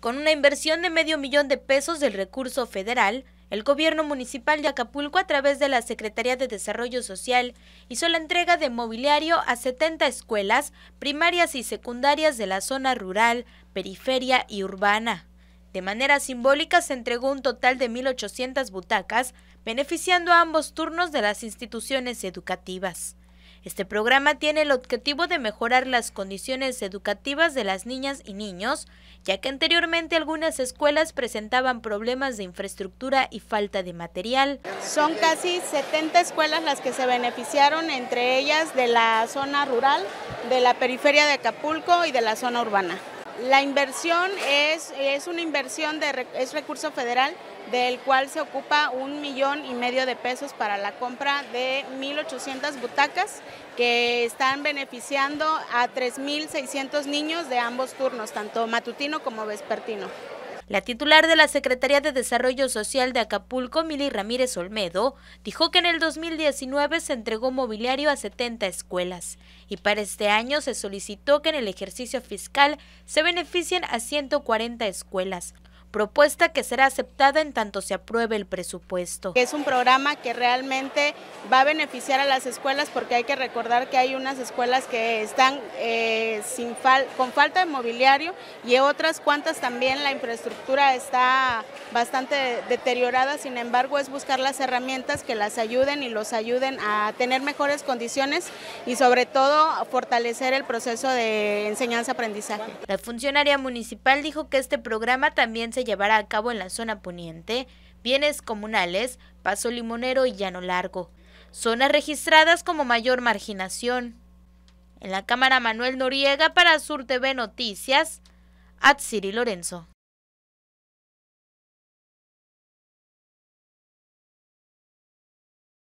Con una inversión de medio millón de pesos del recurso federal, el gobierno municipal de Acapulco a través de la Secretaría de Desarrollo Social hizo la entrega de mobiliario a 70 escuelas primarias y secundarias de la zona rural, periferia y urbana. De manera simbólica se entregó un total de 1.800 butacas, beneficiando a ambos turnos de las instituciones educativas. Este programa tiene el objetivo de mejorar las condiciones educativas de las niñas y niños, ya que anteriormente algunas escuelas presentaban problemas de infraestructura y falta de material. Son casi 70 escuelas las que se beneficiaron, entre ellas de la zona rural, de la periferia de Acapulco y de la zona urbana. La inversión es, es una inversión, de, es recurso federal del cual se ocupa un millón y medio de pesos para la compra de 1.800 butacas que están beneficiando a 3.600 niños de ambos turnos, tanto matutino como vespertino. La titular de la Secretaría de Desarrollo Social de Acapulco, Mili Ramírez Olmedo, dijo que en el 2019 se entregó mobiliario a 70 escuelas y para este año se solicitó que en el ejercicio fiscal se beneficien a 140 escuelas, propuesta que será aceptada en tanto se apruebe el presupuesto. Es un programa que realmente va a beneficiar a las escuelas porque hay que recordar que hay unas escuelas que están eh, sin con falta de mobiliario y otras cuantas también la infraestructura está bastante deteriorada, sin embargo es buscar las herramientas que las ayuden y los ayuden a tener mejores condiciones y sobre todo fortalecer el proceso de enseñanza-aprendizaje. La funcionaria municipal dijo que este programa también se llevará a cabo en la zona poniente, bienes comunales, paso limonero y llano largo, zonas registradas como mayor marginación. En la Cámara Manuel Noriega para Sur TV Noticias, Atsiri Lorenzo.